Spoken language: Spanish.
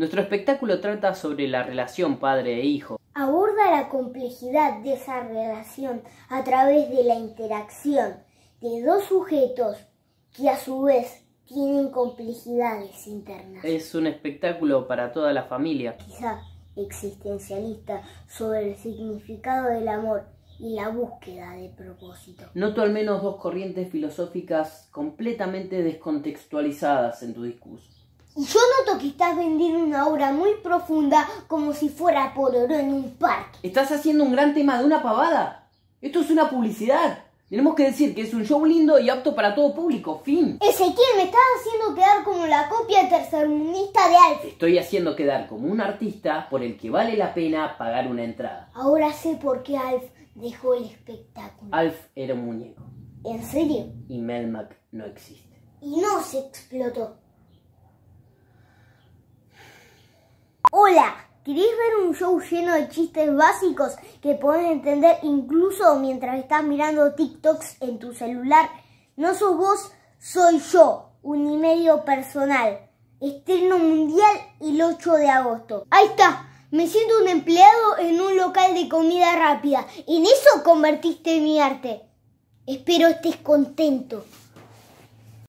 Nuestro espectáculo trata sobre la relación padre e hijo. Aborda la complejidad de esa relación a través de la interacción de dos sujetos que a su vez tienen complejidades internas. Es un espectáculo para toda la familia. Quizá existencialista sobre el significado del amor y la búsqueda de propósito. Noto al menos dos corrientes filosóficas completamente descontextualizadas en tu discurso. Y yo noto que estás vendiendo una obra muy profunda como si fuera por oro en un parque. Estás haciendo un gran tema de una pavada. Esto es una publicidad. Tenemos que decir que es un show lindo y apto para todo público. Fin. Ese Ezequiel, me estás haciendo quedar como la copia tercermundista de Alf. Estoy haciendo quedar como un artista por el que vale la pena pagar una entrada. Ahora sé por qué Alf dejó el espectáculo. Alf era un muñeco. ¿En serio? Y Melmac no existe. Y no se explotó. Hola, ¿queréis ver un show lleno de chistes básicos que podés entender incluso mientras estás mirando TikToks en tu celular? No sos vos, soy yo, un medio personal. Estreno mundial el 8 de agosto. Ahí está, me siento un empleado en un local de comida rápida. En eso convertiste mi arte. Espero estés contento.